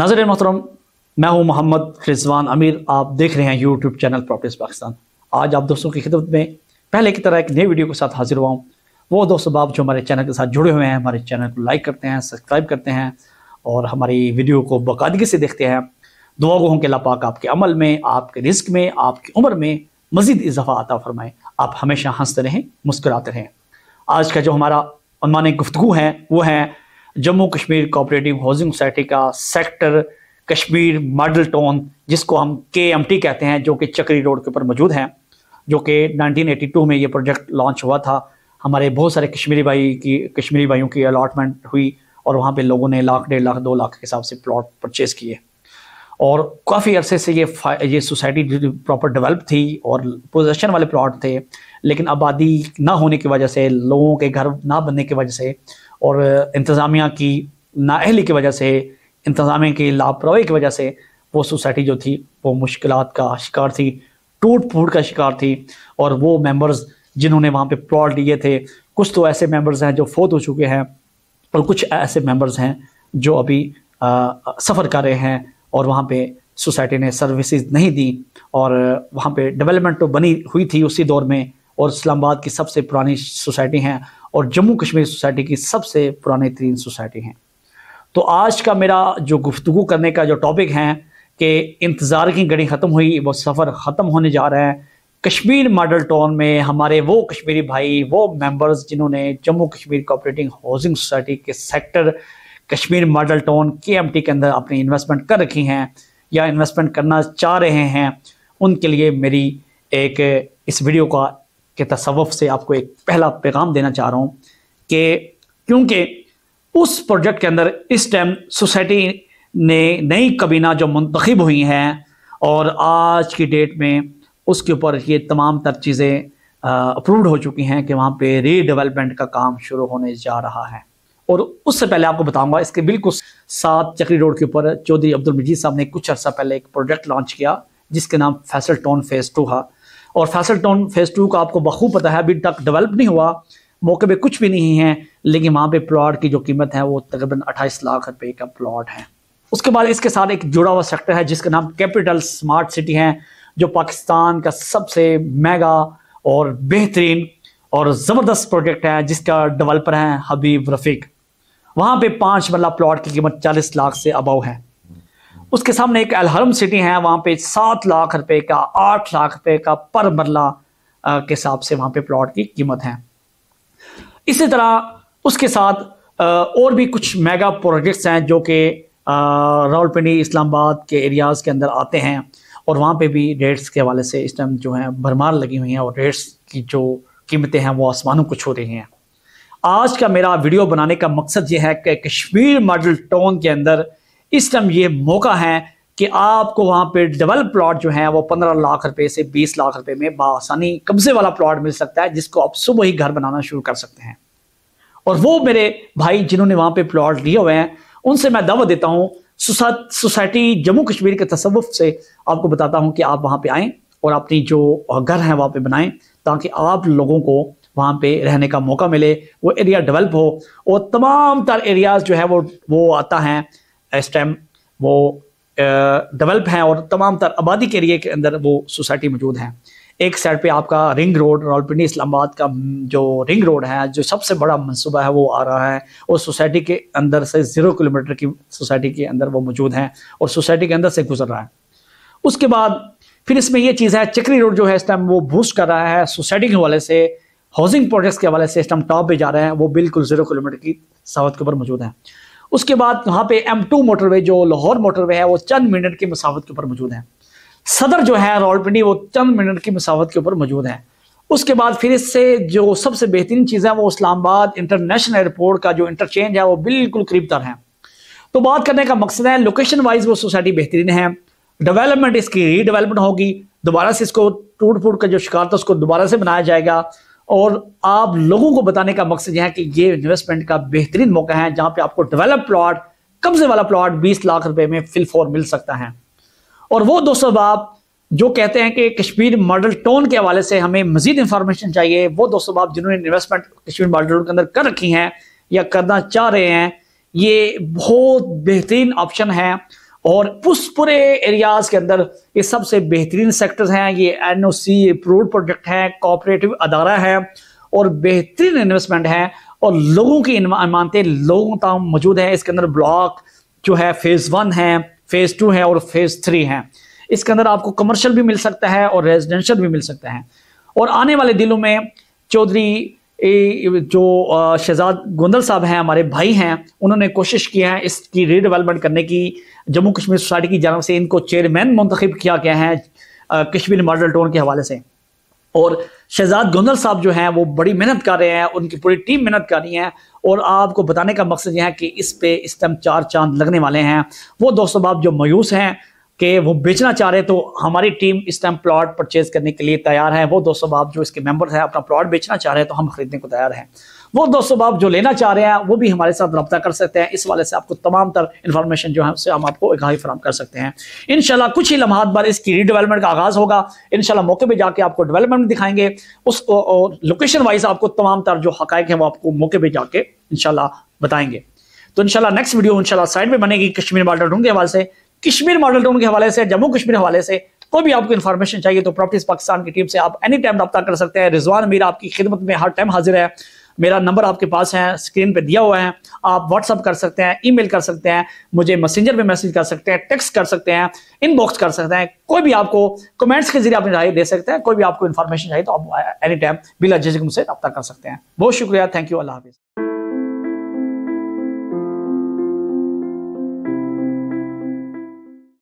नाजर मोहतरम मैं हूं मोहम्मद रिजवान अमीर आप देख रहे हैं यूट्यूब चैनल प्रॉपर्टीज़ पाकिस्तान आज आप दोस्तों की खिदमत में पहले की तरह एक नई वीडियो के साथ हाजिर हुआ हूँ वो दोस्तों बाप जो हमारे चैनल के साथ जुड़े हुए हैं हमारे चैनल को लाइक करते हैं सब्सक्राइब करते हैं और हमारी वीडियो को बाकायदगी से देखते हैं दुआ गुहों के लापाक आपके अमल में आपके रिस्क में आपकी उम्र में मज़ीद इजाफा आता फरमाएँ आप हमेशा हंसते रहें मुस्कुराते रहें आज का जो हमारा अनमान गुफ्तु है वो है Jammu Kashmir cooperative housing society का सेक्टर कश्मीर मॉडल टाउन जिसको हम के एम टी कहते हैं जो कि चक्री रोड के ऊपर मौजूद हैं जो कि 1982 में ये प्रोजेक्ट लॉन्च हुआ था हमारे बहुत सारे कश्मीरी भाई की कश्मीरी भाइयों की अलाटमेंट हुई और वहाँ पे लोगों ने लाख डेढ़ लाख दो लाख के हिसाब से प्लॉट परचेज़ किए और काफ़ी अरसे से ये ये सोसाइटी प्रॉपर डेवलप थी और पोजेशन वाले प्लॉट थे लेकिन आबादी ना होने की वजह से लोगों के घर ना बनने की वजह से और इंतज़ामिया की नााहली की वजह से इंतज़ामिया की लापरवाही की वजह से वो सोसाइटी जो थी वो मुश्किल का शिकार थी टूट फूट का शिकार थी और वो मेम्बर्स जिन्होंने वहाँ पे प्लॉट लिए थे कुछ तो ऐसे मेंबर्स हैं जो फोत हो चुके हैं और कुछ ऐसे मेंबर्स हैं जो अभी आ, सफ़र कर रहे हैं और वहाँ पे सोसाइटी ने सर्विसेज नहीं दी और वहाँ पे डेवलपमेंट तो बनी हुई थी उसी दौर में और इस्लामाबाद की सबसे पुरानी सोसाइटी हैं और जम्मू कश्मीर सोसाइटी की सबसे पुरानी तीन सोसाइटी हैं तो आज का मेरा जो गुफ्तु करने का जो टॉपिक है कि इंतज़ार की घड़ी ख़त्म हुई वो सफ़र ख़त्म होने जा रहे हैं कश्मीर मॉडल टाउन में हमारे वो कश्मीरी भाई वो मेंबर्स जिन्होंने Jammu Kashmir cooperating housing society के सेक्टर कश्मीर मॉडल टाउन के के अंदर अपनी इन्वेस्टमेंट कर रखी हैं या इन्वेस्टमेंट करना चाह रहे हैं उनके लिए मेरी एक इस वीडियो का के तसवफ से आपको एक पहला पैगाम देना चाह रहा हूँ कि क्योंकि उस प्रोजेक्ट के अंदर इस टाइम सोसाइटी ने नई कबीना जो मंतखब हुई हैं और आज की डेट में उसके ऊपर ये तमाम तर चीज़ें अप्रूव्ड हो चुकी हैं कि वहाँ पे रीडेवलपमेंट का काम शुरू होने जा रहा है और उससे पहले आपको बताऊंगा इसके बिल्कुल साथ चक्री रोड के ऊपर चौधरी अब्दुल मजीद साहब ने कुछ अर्सा पहले एक प्रोजेक्ट लॉन्च किया जिसके नाम फैसल टोन फेज़ टू है और फैसल टाउन फेज़ टू का आपको बखूब पता है अभी तक डेवलप नहीं हुआ मौके पे कुछ भी नहीं है लेकिन वहाँ पे प्लॉट की जो कीमत है वो तकरीबन 28 लाख रुपए का प्लॉट है उसके बाद इसके साथ एक जुड़ा हुआ सेक्टर है जिसका नाम कैपिटल स्मार्ट सिटी है जो पाकिस्तान का सबसे महंगा और बेहतरीन और ज़बरदस्त प्रोजेक्ट है जिसका डेवलपर है हबीब रफीक वहाँ पे पाँच मल्ला प्लॉट की कीमत चालीस लाख से अबव है उसके सामने एक अलहरम सिटी है वहां पे सात लाख रुपए का आठ लाख रुपए का पर मरला के हिसाब से वहां पे प्लॉट की कीमत है इसी तरह उसके साथ और भी कुछ मेगा प्रोजेक्ट्स हैं जो कि रावलपिंडी इस्लामाबाद के एरियाज़ के अंदर आते हैं और वहां पे भी रेट्स के हवाले से इस टाइम जो है भरमार लगी हुई है और रेट्स की जो कीमतें हैं वो आसमानों को छू रही हैं आज का मेरा वीडियो बनाने का मकसद ये है कि कश्मीर मॉडल टाउन के अंदर इस टाइम ये मौका है कि आपको वहां पे डबल प्लॉट जो है वो पंद्रह लाख रुपए से बीस लाख रुपए में बासानी कब्जे वाला प्लॉट मिल सकता है जिसको आप सुबह ही घर बनाना शुरू कर सकते हैं और वो मेरे भाई जिन्होंने वहां पे प्लॉट लिए हुए हैं उनसे मैं दावा देता हूँ सोसाइटी जम्मू कश्मीर के तस्वुफ से आपको बताता हूँ कि आप वहाँ पे आए और अपनी जो घर है वहाँ पे बनाएं ताकि आप लोगों को वहाँ पे रहने का मौका मिले वो एरिया डेवलप हो और तमाम तर एरियाज जो है वो वो आता है इस टाइम वो डेवलप हैं और तमाम तर आबादी के एरिए के अंदर वो सोसाइटी मौजूद हैं एक साइड पे आपका रिंग रोड रावलपिंडी इस्लामाबाद का जो रिंग रोड है जो सबसे बड़ा मनसूबा है वो आ रहा है उस सोसाइटी के अंदर से ज़ीरो किलोमीटर की सोसाइटी के अंदर वो मौजूद हैं और सोसाइटी के अंदर से गुजर रहा है उसके बाद फिर इसमें ये चीज़ है चक्री रोड जो है इस टाइम वो बूस्ट कर रहा है सोसाइटी के हवाले से हाउसिंग प्रोजेक्ट्स के हवाले से इस टाइम टॉप पर जा रहे हैं वो बिल्कुल ज़ीरो किलोमीटर की सावत के ऊपर मौजूद हैं उसके बाद यहाँ पे एम टू मोटरवे जो लाहौर मोटरवे है वो चंद मिनट की मसावत के ऊपर मौजूद है सदर जो है रावलपिंडी वो चंद मिनट की मसावत के ऊपर मौजूद है उसके बाद फिर इससे जो सबसे बेहतरीन चीज़ है वो इस्लामाबाद इंटरनेशनल एयरपोर्ट का जो इंटरचेंज है वो बिल्कुल करीब तर है तो बात करने का मकसद है लोकेशन वाइज वो सोसाइटी बेहतरीन है डेवलपमेंट इसकी रीडेवलपमेंट होगी दोबारा से इसको टूट फूट का जो शिकार था उसको दोबारा से बनाया जाएगा और आप लोगों को बताने का मकसद यह है कि ये इन्वेस्टमेंट का बेहतरीन मौका है जहां पे आपको डेवलप प्लॉट कब्जे वाला प्लॉट 20 लाख रुपए में फिलफोर मिल सकता है और वो दोस्तों आप जो कहते हैं कि कश्मीर मॉडल टोन के हवाले से हमें मजीद इंफॉर्मेशन चाहिए वो दोस्तों आप जिन्होंने इन्वेस्टमेंट कश्मीर मॉडल टोन के अंदर कर रखी है या करना चाह रहे हैं ये बहुत बेहतरीन ऑप्शन है और उस पूरे एरियाज के अंदर ये सबसे बेहतरीन सेक्टर्स हैं ये N O C approve project हैं कोऑपरेटिव अदारा है और बेहतरीन इन्वेस्टमेंट है और लोगों की मानते लोगों तमाम मौजूद है इसके अंदर ब्लॉक जो है फेज़ वन है फेज़ टू है और फेज़ थ्री है इसके अंदर आपको कमर्शियल भी मिल सकता है और रेजिडेंशियल भी मिल सकता है और आने वाले दिनों में चौधरी जो शहजाद गोंदल साहब हैं हमारे भाई हैं उन्होंने कोशिश की है इसकी रीडेवलपमेंट करने की जम्मू कश्मीर सोसाइटी की जानव से इनको चेयरमैन मंतखब किया गया है कश्मीर मॉडल टोन के हवाले से और शहजाद गोंदल साहब जो हैं वो बड़ी मेहनत कर रहे हैं उनकी पूरी टीम मेहनत कर रही है और आपको बताने का मकसद यह है कि इस पे इस टाइम चार चांद लगने वाले हैं वो दोस्तों आप जो मायूस हैं कि वो बेचना चाह रहे तो हमारी टीम इस टाइम प्लॉट परचेज करने के लिए तैयार है वो दोस्तों बाप जो इसके मेंबर्स हैं अपना प्लॉट बेचना चाह रहे हैं तो हम खरीदने को तैयार हैं वो दोस्तों बाप जो लेना चाह रहे हैं वो भी हमारे साथ रब्ता कर सकते हैं इस वाले से आपको तमाम तर इन्फॉर्मेशन जो है उससे हम आपको आगाही फराम कर सकते हैं इनशाला कुछ ही लम्हात बार इसकी रीडेवलपमेंट का आगाज़ होगा इनशाला मौके पर जाके आपको डेवलपमेंट दिखाएंगे उस लोकेशन वाइज आपको तमाम तर जो हक हैं वो आपको मौके पर जाके इनशाला बताएंगे तो इनशाला नेक्स्ट वीडियो इनशाला साइड में बनेगी कश्मीर बार्डर ढूंढे वाले से कश्मीर मॉडल टाउन के हवाले से जम्मू कश्मीर हवाले से कोई भी आपको इन्फॉर्मेशन चाहिए तो प्रॉपर्टीज पाकिस्तान की टीम से आप एनी टाइम रब्ता कर सकते हैं रिजवान मीर आपकी खिदमत में हर टाइम हाजिर है मेरा नंबर आपके पास है स्क्रीन पे दिया हुआ है आप व्हाट्सअप कर सकते हैं ईमेल कर सकते हैं मुझे मैसेंजर पे मैसेज कर सकते हैं टेक्स्ट कर सकते हैं इनबॉक्स कर सकते हैं कोई भी आपको कमेंट्स के जरिए अपनी राय दे सकते हैं कोई भी आपको इन्फॉर्मेशन चाहिए तो आप एनी टाइम बिला जैसे मुझसे रब्ता कर सकते हैं बहुत शुक्रिया थैंक यू अल्लाह हाफिज़